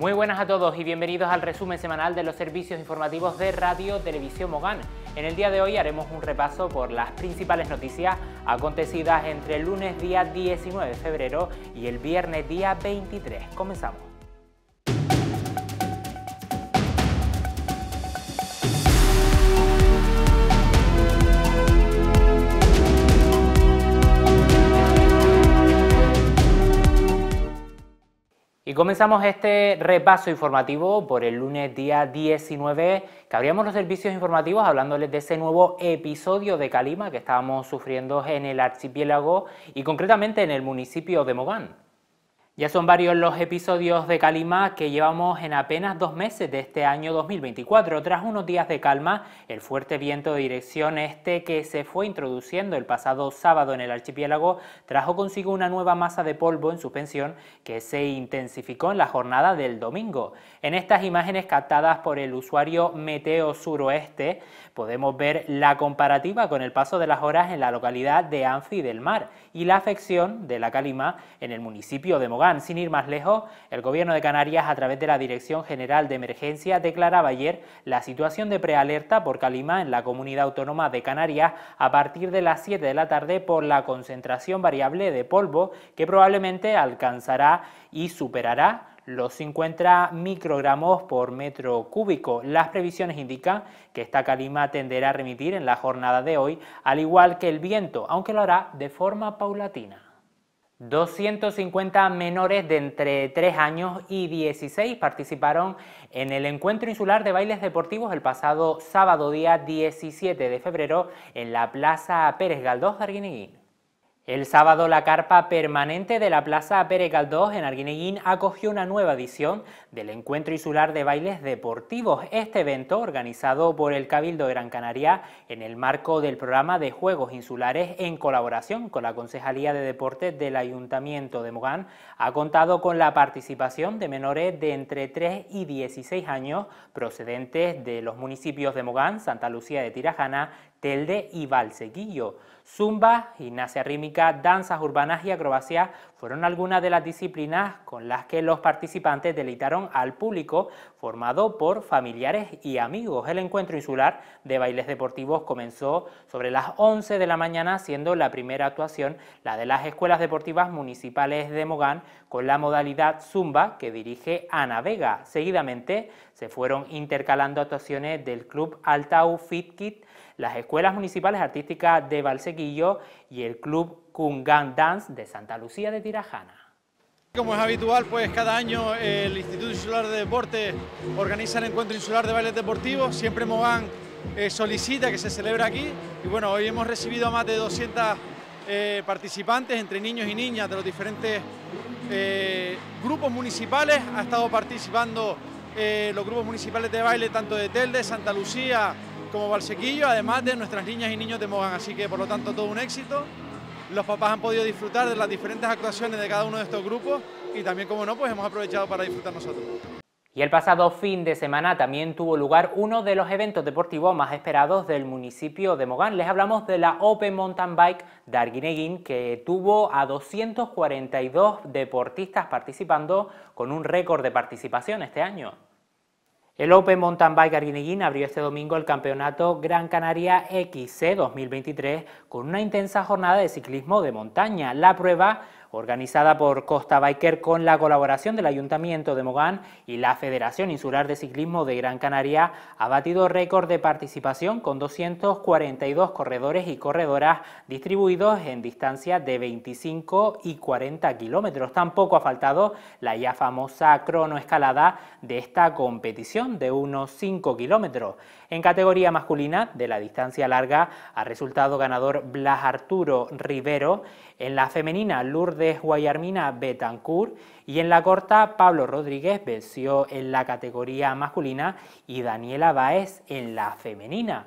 Muy buenas a todos y bienvenidos al resumen semanal de los servicios informativos de Radio Televisión Mogán. En el día de hoy haremos un repaso por las principales noticias acontecidas entre el lunes día 19 de febrero y el viernes día 23. Comenzamos. Y comenzamos este repaso informativo por el lunes día 19, que abríamos los servicios informativos hablándoles de ese nuevo episodio de calima que estábamos sufriendo en el archipiélago y concretamente en el municipio de Mogán. Ya son varios los episodios de calima que llevamos en apenas dos meses de este año 2024. Tras unos días de calma, el fuerte viento de dirección este que se fue introduciendo el pasado sábado en el archipiélago trajo consigo una nueva masa de polvo en suspensión que se intensificó en la jornada del domingo. En estas imágenes captadas por el usuario Meteo Suroeste podemos ver la comparativa con el paso de las horas en la localidad de Anfi del Mar y la afección de la calima en el municipio de Mogán. Sin ir más lejos, el Gobierno de Canarias, a través de la Dirección General de Emergencia, declaraba ayer la situación de prealerta por calima en la comunidad autónoma de Canarias a partir de las 7 de la tarde por la concentración variable de polvo que probablemente alcanzará y superará los 50 microgramos por metro cúbico. Las previsiones indican que esta calima tenderá a remitir en la jornada de hoy, al igual que el viento, aunque lo hará de forma paulatina. 250 menores de entre 3 años y 16 participaron en el encuentro insular de bailes deportivos el pasado sábado día 17 de febrero en la Plaza Pérez Galdós de Arguineguín. El sábado la carpa permanente de la Plaza Pere Caldós en Arguineguín acogió una nueva edición del Encuentro Insular de Bailes Deportivos. Este evento, organizado por el Cabildo de Gran Canaria en el marco del programa de Juegos Insulares en colaboración con la Concejalía de Deportes del Ayuntamiento de Mogán, ha contado con la participación de menores de entre 3 y 16 años procedentes de los municipios de Mogán, Santa Lucía de Tirajana, Telde y Valsequillo. Zumba, gimnasia rítmica, danzas urbanas y acrobacias fueron algunas de las disciplinas con las que los participantes deleitaron al público formado por familiares y amigos. El encuentro insular de bailes deportivos comenzó sobre las 11 de la mañana, siendo la primera actuación la de las escuelas deportivas municipales de Mogán con la modalidad Zumba que dirige Ana Vega. Seguidamente se fueron intercalando actuaciones del Club Altau Fitkit las Escuelas Municipales Artísticas de Valsequillo y el Club Kungan Dance de Santa Lucía de Tirajana. Como es habitual, pues cada año el Instituto Insular de Deporte organiza el Encuentro Insular de Bailes Deportivos, siempre Mogán eh, solicita que se celebre aquí y bueno, hoy hemos recibido a más de 200 eh, participantes entre niños y niñas de los diferentes eh, grupos municipales, ha estado participando los grupos municipales de baile tanto de Telde, Santa Lucía, como Valsequillo, además de nuestras niñas y niños de Mogán. Así que, por lo tanto, todo un éxito. Los papás han podido disfrutar de las diferentes actuaciones de cada uno de estos grupos y también, como no, pues hemos aprovechado para disfrutar nosotros. Y el pasado fin de semana también tuvo lugar uno de los eventos deportivos más esperados del municipio de Mogán. Les hablamos de la Open Mountain Bike de Arguineguín, que tuvo a 242 deportistas participando con un récord de participación este año. El Open Mountain Bike Arguineguín abrió este domingo el campeonato Gran Canaria XC 2023 con una intensa jornada de ciclismo de montaña. La prueba organizada por Costa Biker con la colaboración del Ayuntamiento de Mogán y la Federación Insular de Ciclismo de Gran Canaria, ha batido récord de participación con 242 corredores y corredoras distribuidos en distancias de 25 y 40 kilómetros. Tampoco ha faltado la ya famosa cronoescalada de esta competición de unos 5 kilómetros. En categoría masculina, de la distancia larga, ha resultado ganador Blas Arturo Rivero, en la femenina Lourdes Guayarmina Betancourt y en la corta Pablo Rodríguez venció en la categoría masculina y Daniela Báez en la femenina.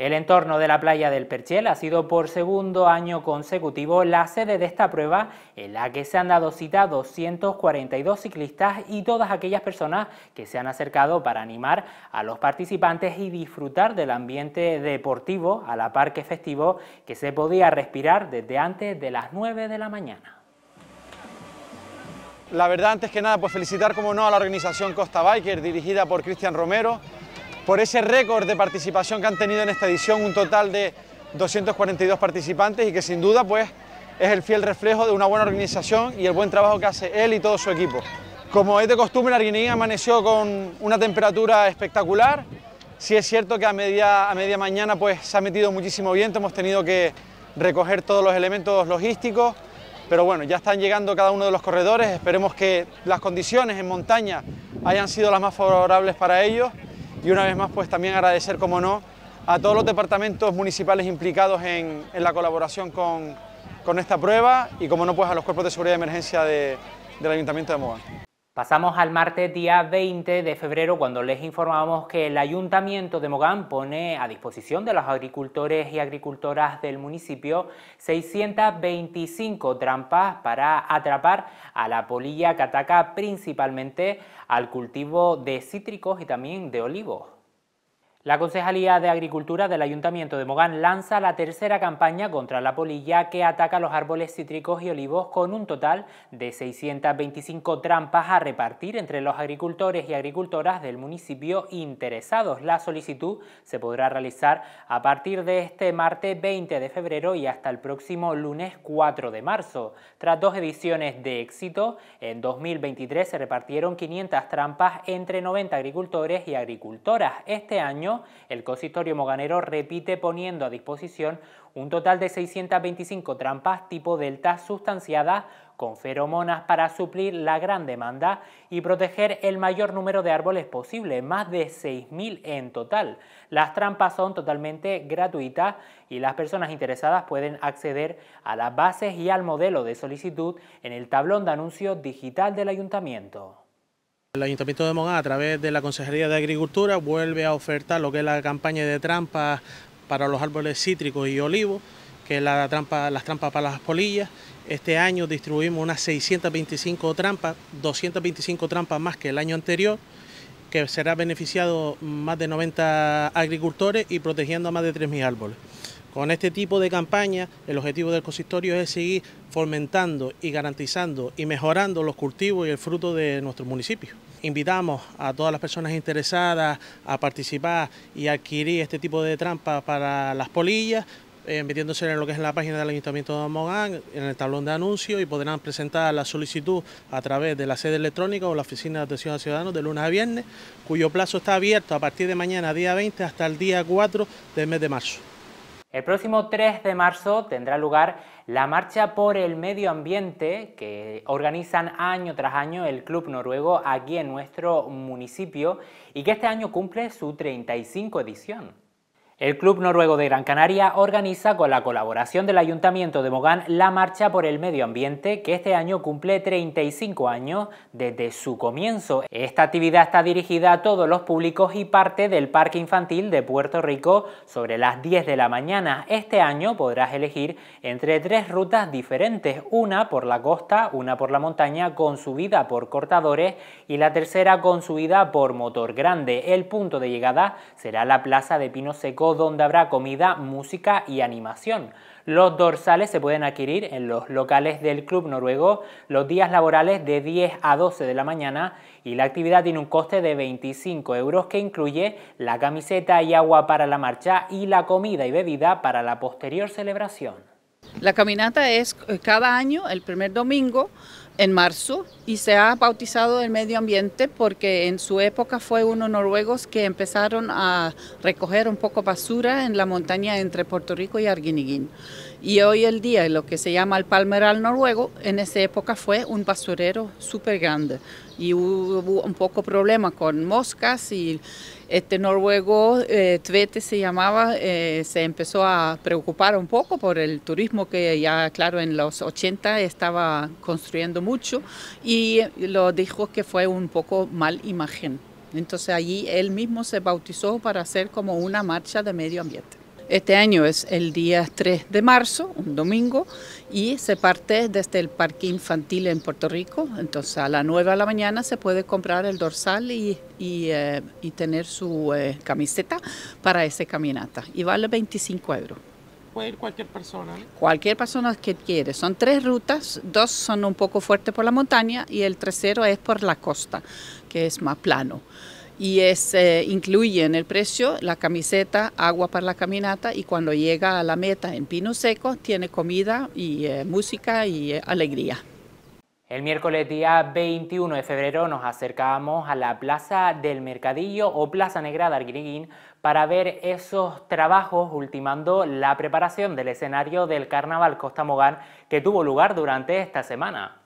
El entorno de la playa del Perchel ha sido por segundo año consecutivo la sede de esta prueba en la que se han dado cita 242 ciclistas y todas aquellas personas que se han acercado para animar a los participantes y disfrutar del ambiente deportivo a la parque festivo que se podía respirar desde antes de las 9 de la mañana. La verdad, antes que nada, pues felicitar como no a la organización Costa Biker dirigida por Cristian Romero, por ese récord de participación que han tenido en esta edición, un total de 242 participantes y que sin duda pues es el fiel reflejo de una buena organización y el buen trabajo que hace él y todo su equipo. Como es de costumbre, guinea amaneció con una temperatura espectacular. Sí es cierto que a media, a media mañana pues se ha metido muchísimo viento, hemos tenido que recoger todos los elementos logísticos, pero bueno, ya están llegando cada uno de los corredores, esperemos que las condiciones en montaña hayan sido las más favorables para ellos y una vez más pues también agradecer, como no, a todos los departamentos municipales implicados en, la colaboración con, esta prueba y como no pues a los cuerpos de seguridad de emergencia del Ayuntamiento de Mogán. Pasamos al martes día 20 de febrero cuando les informamos que el Ayuntamiento de Mogán pone a disposición de los agricultores y agricultoras del municipio 625 trampas para atrapar a la polilla que ataca principalmente al cultivo de cítricos y también de olivos. La Concejalía de Agricultura del Ayuntamiento de Mogán lanza la tercera campaña contra la polilla que ataca los árboles cítricos y olivos con un total de 625 trampas a repartir entre los agricultores y agricultoras del municipio interesados. La solicitud se podrá realizar a partir de este martes 20 de febrero y hasta el próximo lunes 4 de marzo. Tras dos ediciones de éxito, en 2023 se repartieron 500 trampas entre 90 agricultores y agricultoras. Este año el consistorio moganero repite poniendo a disposición un total de 625 trampas tipo delta sustanciadas con feromonas para suplir la gran demanda y proteger el mayor número de árboles posible, más de 6.000 en total. Las trampas son totalmente gratuitas y las personas interesadas pueden acceder a las bases y al modelo de solicitud en el tablón de anuncios digital del ayuntamiento. El Ayuntamiento de Mogán, a través de la Consejería de Agricultura, vuelve a ofertar lo que es la campaña de trampas para los árboles cítricos y olivos, que es las trampas para las polillas. Este año distribuimos unas 625 trampas, 225 trampas más que el año anterior, que será beneficiado más de 90 agricultores y protegiendo a más de 3.000 árboles. Con este tipo de campaña, el objetivo del consistorio es seguir fomentando y garantizando y mejorando los cultivos y el fruto de nuestro municipio. Invitamos a todas las personas interesadas a participar y adquirir este tipo de trampas para las polillas, eh, metiéndose en lo que es la página del Ayuntamiento de Mogán, en el tablón de anuncios y podrán presentar la solicitud a través de la sede electrónica o la oficina de atención a ciudadanos de lunes a viernes, cuyo plazo está abierto a partir de mañana, día 20, hasta el día 4 del mes de marzo. El próximo 3 de marzo tendrá lugar la Marcha por el Medio Ambiente que organizan año tras año el Club Noruego aquí en nuestro municipio y que este año cumple su 35 edición. El Club Noruego de Gran Canaria organiza con la colaboración del Ayuntamiento de Mogán la Marcha por el Medio Ambiente que este año cumple 35 años desde su comienzo. Esta actividad está dirigida a todos los públicos y parte del Parque Infantil de Puerto Rico sobre las 10 de la mañana. Este año podrás elegir entre tres rutas diferentes, una por la costa, una por la montaña con subida por cortadores y la tercera con subida por motor grande. El punto de llegada será la Plaza de Pino Seco donde habrá comida, música y animación. Los dorsales se pueden adquirir en los locales del Club Noruego los días laborales de 10 a 12 de la mañana y la actividad tiene un coste de 25 euros que incluye la camiseta y agua para la marcha y la comida y bebida para la posterior celebración. La caminata es eh, cada año, el primer domingo, en marzo y se ha bautizado el medio ambiente porque en su época fue unos noruegos que empezaron a recoger un poco basura en la montaña entre Puerto Rico y Arguineguín. Y hoy el día, lo que se llama el palmeral noruego, en esa época fue un basurero súper grande y hubo un poco problema con moscas y este noruego eh, Tvete se llamaba, eh, se empezó a preocupar un poco por el turismo que ya claro en los 80 estaba construyendo mucho y lo dijo que fue un poco mal imagen. Entonces allí él mismo se bautizó para hacer como una marcha de medio ambiente. Este año es el día 3 de marzo, un domingo, y se parte desde el Parque Infantil en Puerto Rico. Entonces a las 9 de la mañana se puede comprar el dorsal y, y, eh, y tener su eh, camiseta para esa caminata. Y vale 25 euros. Puede ir cualquier persona. ¿eh? Cualquier persona que quiere. Son tres rutas, dos son un poco fuertes por la montaña y el tercero es por la costa, que es más plano y es, eh, incluye en el precio la camiseta, agua para la caminata y cuando llega a la meta en Pino Seco tiene comida y eh, música y eh, alegría. El miércoles día 21 de febrero nos acercamos a la Plaza del Mercadillo o Plaza Negra de Arguiriguín para ver esos trabajos ultimando la preparación del escenario del Carnaval Costa Mogán que tuvo lugar durante esta semana.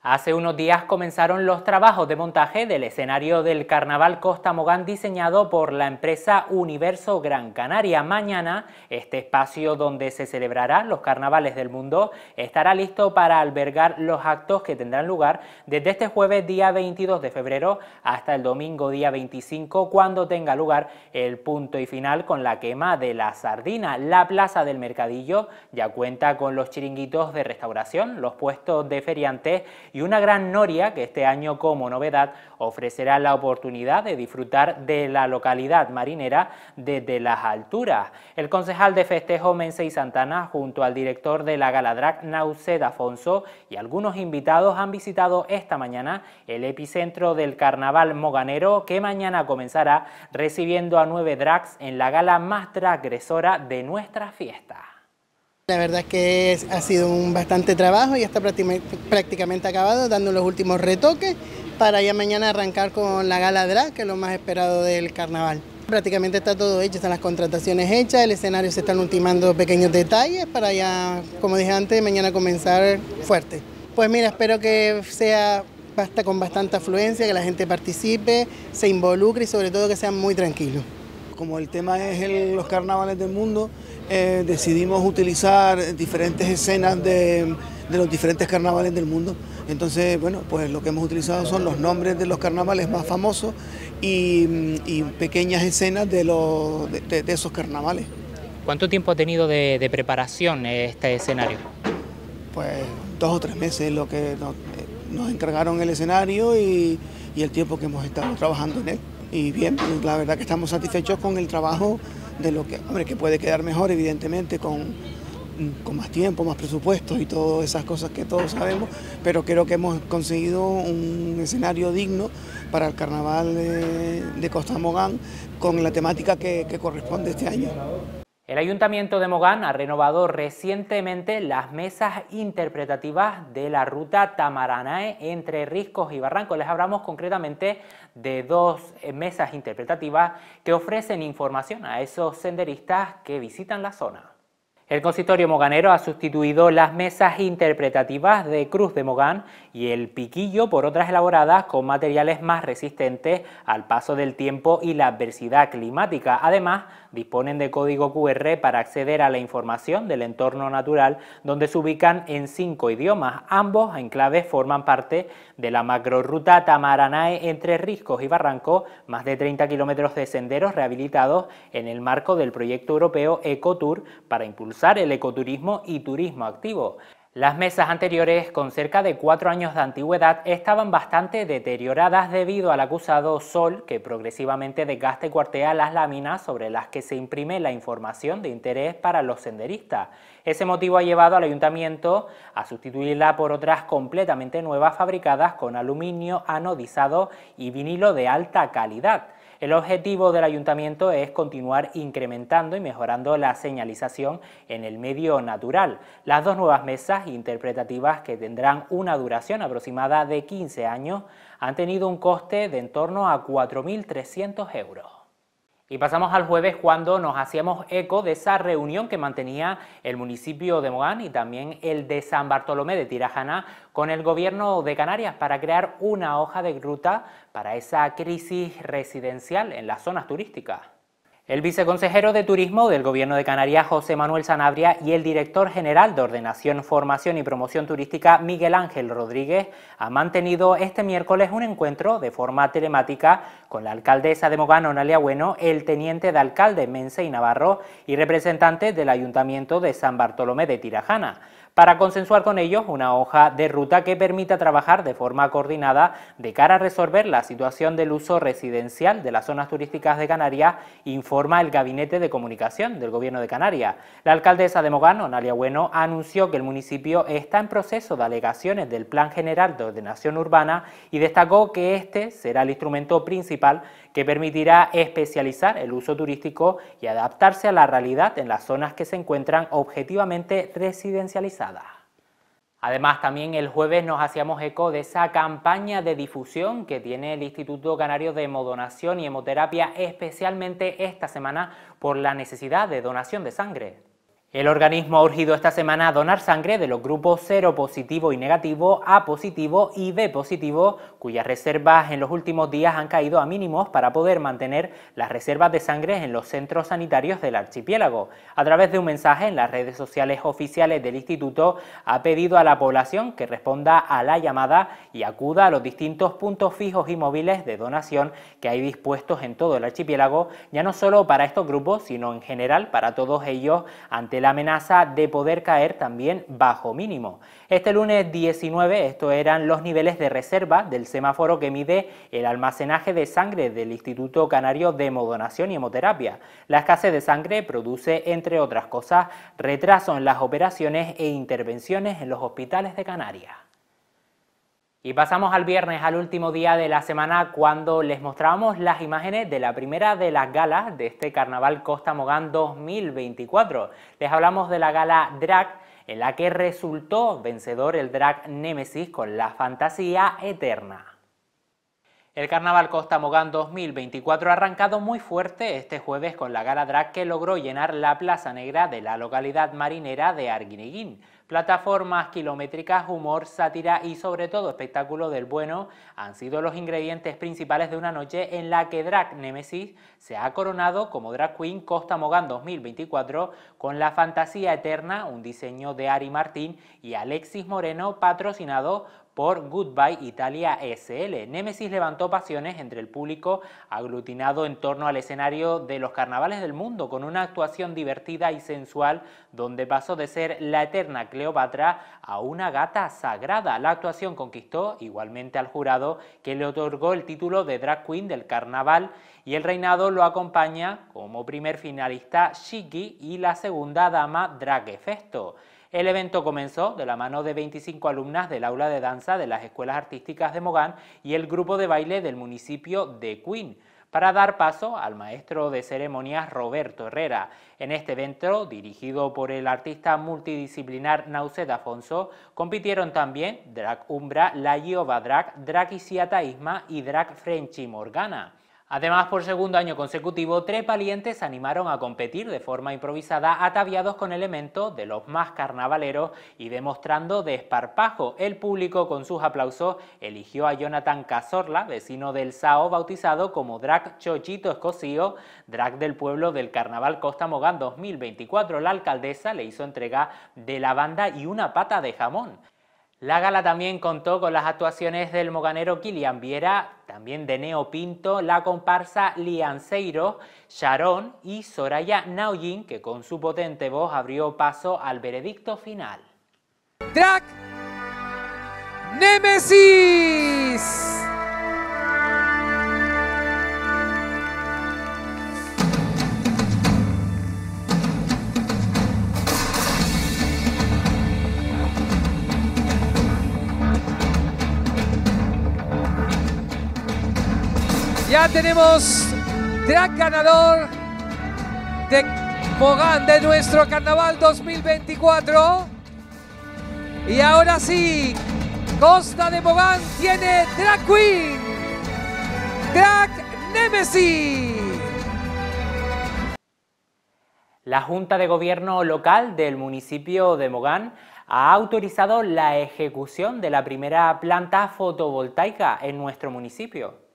Hace unos días comenzaron los trabajos de montaje del escenario del Carnaval Costa Mogán diseñado por la empresa Universo Gran Canaria. Mañana, este espacio donde se celebrarán los carnavales del mundo estará listo para albergar los actos que tendrán lugar desde este jueves día 22 de febrero hasta el domingo día 25 cuando tenga lugar el punto y final con la quema de la sardina. La plaza del mercadillo ya cuenta con los chiringuitos de restauración, los puestos de feriantes y una gran noria que este año como novedad ofrecerá la oportunidad de disfrutar de la localidad marinera desde las alturas. El concejal de festejo Mensei Santana junto al director de la Galadrac Nauced Afonso y algunos invitados han visitado esta mañana el epicentro del carnaval moganero que mañana comenzará recibiendo a nueve drags en la gala más transgresora de nuestra fiesta. La verdad es que ha sido un bastante trabajo y está prácticamente, acabado, dando los últimos retoques para ya mañana arrancar con la gala drag, que es lo más esperado del carnaval. Prácticamente está todo hecho, están las contrataciones hechas, el escenario se están ultimando pequeños detalles para ya, como dije antes, mañana comenzar fuerte. Pues mira, espero que sea basta con bastante afluencia, que la gente participe, se involucre y sobre todo que sea muy tranquilo como el tema es los carnavales del mundo, eh, decidimos utilizar diferentes escenas de, los diferentes carnavales del mundo. Entonces, bueno, pues lo que hemos utilizado son los nombres de los carnavales más famosos y, pequeñas escenas de, esos carnavales. ¿Cuánto tiempo ha tenido de, preparación este escenario? Pues dos o tres meses lo que eh, nos, encargaron el escenario y el tiempo que hemos estado trabajando en él y bien, la verdad que estamos satisfechos con el trabajo de lo que, hombre, que puede quedar mejor, evidentemente, con, con más tiempo, más presupuesto y todas esas cosas que todos sabemos, pero creo que hemos conseguido un escenario digno para el carnaval de, Costa Mogán con la temática que corresponde este año. El Ayuntamiento de Mogán ha renovado recientemente las mesas interpretativas de la ruta Tamaranae entre Riscos y Barranco. Les hablamos concretamente de dos eh, mesas interpretativas que ofrecen información a esos senderistas que visitan la zona. El consistorio moganero ha sustituido las mesas interpretativas de cruz de mogán y el piquillo por otras elaboradas con materiales más resistentes al paso del tiempo y la adversidad climática. Además, disponen de código QR para acceder a la información del entorno natural donde se ubican en cinco idiomas. Ambos enclaves forman parte de la macroruta Tamaranae entre Riscos y Barranco, más de 30 kilómetros de senderos rehabilitados en el marco del proyecto europeo EcoTour para impulsar el ecoturismo y turismo activo. Las mesas anteriores, con cerca de cuatro años de antigüedad, estaban bastante deterioradas debido al acusado sol que progresivamente desgasta y cuartea las láminas sobre las que se imprime la información de interés para los senderistas. Ese motivo ha llevado al ayuntamiento a sustituirla por otras completamente nuevas fabricadas con aluminio anodizado y vinilo de alta calidad. El objetivo del ayuntamiento es continuar incrementando y mejorando la señalización en el medio natural. Las dos nuevas mesas interpretativas que tendrán una duración aproximada de 15 años han tenido un coste de en torno a 4.300 euros. Y pasamos al jueves cuando nos hacíamos eco de esa reunión que mantenía el municipio de Mogán y también el de San Bartolomé de Tirajana con el gobierno de Canarias para crear una hoja de ruta para esa crisis residencial en las zonas turísticas. El viceconsejero de Turismo del Gobierno de Canarias, José Manuel Sanabria, y el director general de Ordenación, Formación y Promoción Turística, Miguel Ángel Rodríguez, han mantenido este miércoles un encuentro de forma telemática con la alcaldesa de Mogán, Nalia Bueno, el teniente de alcalde Mense y Navarro y representante del Ayuntamiento de San Bartolomé de Tirajana para consensuar con ellos una hoja de ruta que permita trabajar de forma coordinada de cara a resolver la situación del uso residencial de las zonas turísticas de Canarias, informa el Gabinete de Comunicación del Gobierno de Canarias. La alcaldesa de Mogano, Nalia Bueno, anunció que el municipio está en proceso de alegaciones del Plan General de Ordenación Urbana y destacó que este será el instrumento principal que permitirá especializar el uso turístico y adaptarse a la realidad en las zonas que se encuentran objetivamente residencializadas. Además, también el jueves nos hacíamos eco de esa campaña de difusión que tiene el Instituto Canario de Hemodonación y Hemoterapia, especialmente esta semana por la necesidad de donación de sangre. El organismo ha urgido esta semana a donar sangre de los grupos 0 positivo y negativo, A positivo y B positivo, cuyas reservas en los últimos días han caído a mínimos para poder mantener las reservas de sangre en los centros sanitarios del archipiélago. A través de un mensaje en las redes sociales oficiales del instituto, ha pedido a la población que responda a la llamada y acuda a los distintos puntos fijos y móviles de donación que hay dispuestos en todo el archipiélago, ya no solo para estos grupos, sino en general para todos ellos ante la amenaza de poder caer también bajo mínimo. Este lunes 19, estos eran los niveles de reserva del semáforo que mide el almacenaje de sangre del Instituto Canario de Hemodonación y Hemoterapia. La escasez de sangre produce, entre otras cosas, retraso en las operaciones e intervenciones en los hospitales de Canarias. Y pasamos al viernes, al último día de la semana, cuando les mostramos las imágenes de la primera de las galas de este Carnaval Costa Mogán 2024. Les hablamos de la gala Drag, en la que resultó vencedor el Drag Nemesis con la fantasía eterna. El Carnaval Costa Mogán 2024 ha arrancado muy fuerte este jueves con la gala Drag que logró llenar la Plaza Negra de la localidad marinera de Arguineguín. Plataformas kilométricas, humor, sátira y sobre todo espectáculo del bueno han sido los ingredientes principales de una noche en la que Drag Nemesis se ha coronado como Drag Queen Costa Mogán 2024 con la fantasía eterna, un diseño de Ari Martín y Alexis Moreno patrocinado por Goodbye Italia SL. Nemesis levantó pasiones entre el público aglutinado en torno al escenario de los carnavales del mundo con una actuación divertida y sensual donde pasó de ser la eterna Cleopatra a una gata sagrada. La actuación conquistó igualmente al jurado que le otorgó el título de drag queen del carnaval y el reinado lo acompaña como primer finalista Shiki y la segunda dama Drag Festo. El evento comenzó de la mano de 25 alumnas del aula de danza de las escuelas artísticas de Mogán y el grupo de baile del municipio de Queen para dar paso al maestro de ceremonias Roberto Herrera. En este evento, dirigido por el artista multidisciplinar Nauset Afonso, compitieron también Drac Umbra, La Giova Drac, Drac Isiata Isma y Drac Frenchy Morgana. Además, por segundo año consecutivo, tres valientes animaron a competir de forma improvisada ataviados con elementos de los más carnavaleros y demostrando desparpajo. el público con sus aplausos eligió a Jonathan Cazorla, vecino del Sao, bautizado como Drag Chochito Escocío, drag del pueblo del Carnaval Costa Mogán 2024. La alcaldesa le hizo entrega de la banda y una pata de jamón. La gala también contó con las actuaciones del moganero Kilian Viera, también de Neo Pinto, la comparsa Lianceiro, Sharon y Soraya Naujin, que con su potente voz abrió paso al veredicto final. Drag Nemesis. Ya tenemos track ganador de Mogán de nuestro carnaval 2024. Y ahora sí, Costa de Mogán tiene track Queen, track Nemesis. La Junta de Gobierno Local del municipio de Mogán ha autorizado la ejecución de la primera planta fotovoltaica en nuestro municipio.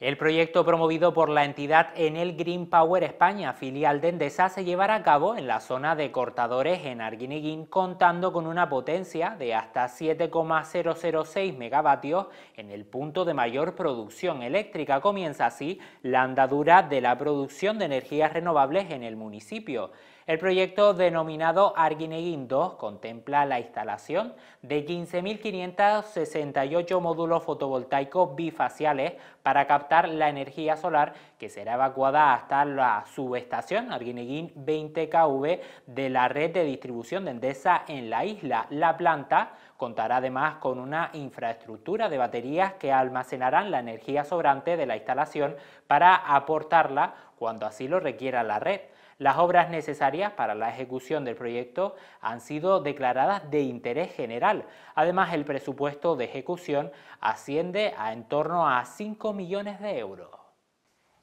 El proyecto promovido por la entidad Enel Green Power España, filial de Endesa, se llevará a cabo en la zona de cortadores en Arguineguín, contando con una potencia de hasta 7,006 megavatios en el punto de mayor producción eléctrica. Comienza así la andadura de la producción de energías renovables en el municipio. El proyecto denominado Arguineguín 2 contempla la instalación de 15.568 módulos fotovoltaicos bifaciales para captar la energía solar que será evacuada hasta la subestación Arguineguín 20KV de la red de distribución de Endesa en la isla. La planta contará además con una infraestructura de baterías que almacenarán la energía sobrante de la instalación para aportarla cuando así lo requiera la red. Las obras necesarias para la ejecución del proyecto han sido declaradas de interés general. Además, el presupuesto de ejecución asciende a en torno a 5 millones de euros.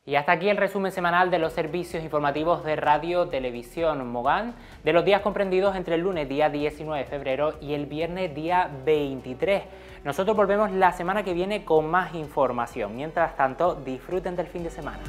Y hasta aquí el resumen semanal de los servicios informativos de Radio Televisión Mogán de los días comprendidos entre el lunes día 19 de febrero y el viernes día 23. Nosotros volvemos la semana que viene con más información. Mientras tanto, disfruten del fin de semana.